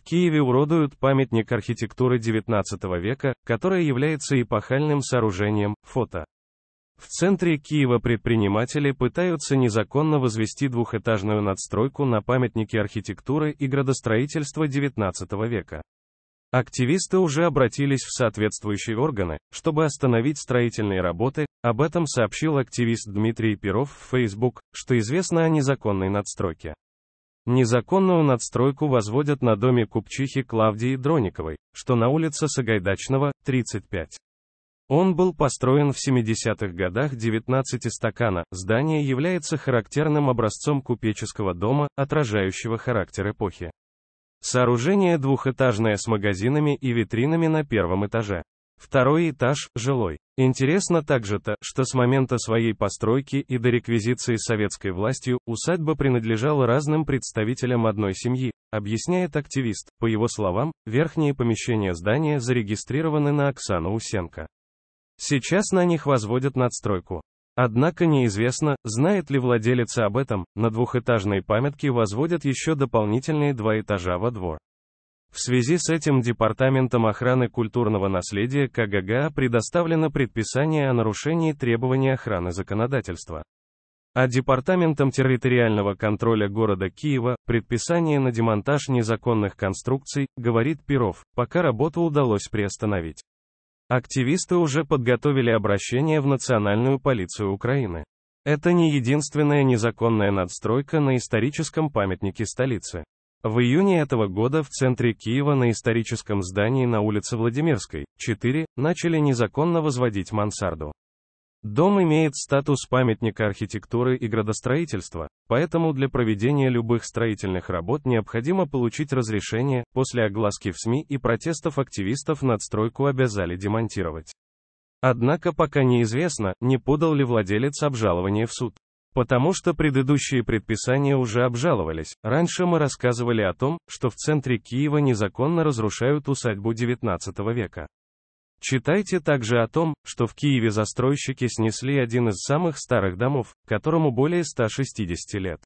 В Киеве уродуют памятник архитектуры XIX века, который является эпохальным сооружением, фото. В центре Киева предприниматели пытаются незаконно возвести двухэтажную надстройку на памятнике архитектуры и градостроительства XIX века. Активисты уже обратились в соответствующие органы, чтобы остановить строительные работы, об этом сообщил активист Дмитрий Перов в Facebook, что известно о незаконной надстройке. Незаконную надстройку возводят на доме купчихи Клавдии Дрониковой, что на улице Сагайдачного, 35. Он был построен в 70-х годах 19 стакана. Здание является характерным образцом купеческого дома, отражающего характер эпохи. Сооружение двухэтажное с магазинами и витринами на первом этаже. Второй этаж – жилой. Интересно также то, что с момента своей постройки и до реквизиции советской властью, усадьба принадлежала разным представителям одной семьи, объясняет активист. По его словам, верхние помещения здания зарегистрированы на Оксану Усенко. Сейчас на них возводят надстройку. Однако неизвестно, знает ли владелец об этом, на двухэтажной памятке возводят еще дополнительные два этажа во двор. В связи с этим Департаментом охраны культурного наследия (КГГА) предоставлено предписание о нарушении требований охраны законодательства. А Департаментом территориального контроля города Киева предписание на демонтаж незаконных конструкций, говорит Перов, пока работу удалось приостановить. Активисты уже подготовили обращение в Национальную полицию Украины. Это не единственная незаконная надстройка на историческом памятнике столицы. В июне этого года в центре Киева на историческом здании на улице Владимирской, 4, начали незаконно возводить мансарду. Дом имеет статус памятника архитектуры и градостроительства, поэтому для проведения любых строительных работ необходимо получить разрешение, после огласки в СМИ и протестов активистов надстройку обязали демонтировать. Однако пока неизвестно, не подал ли владелец обжалование в суд. Потому что предыдущие предписания уже обжаловались. Раньше мы рассказывали о том, что в центре Киева незаконно разрушают усадьбу XIX века. Читайте также о том, что в Киеве застройщики снесли один из самых старых домов, которому более 160 лет.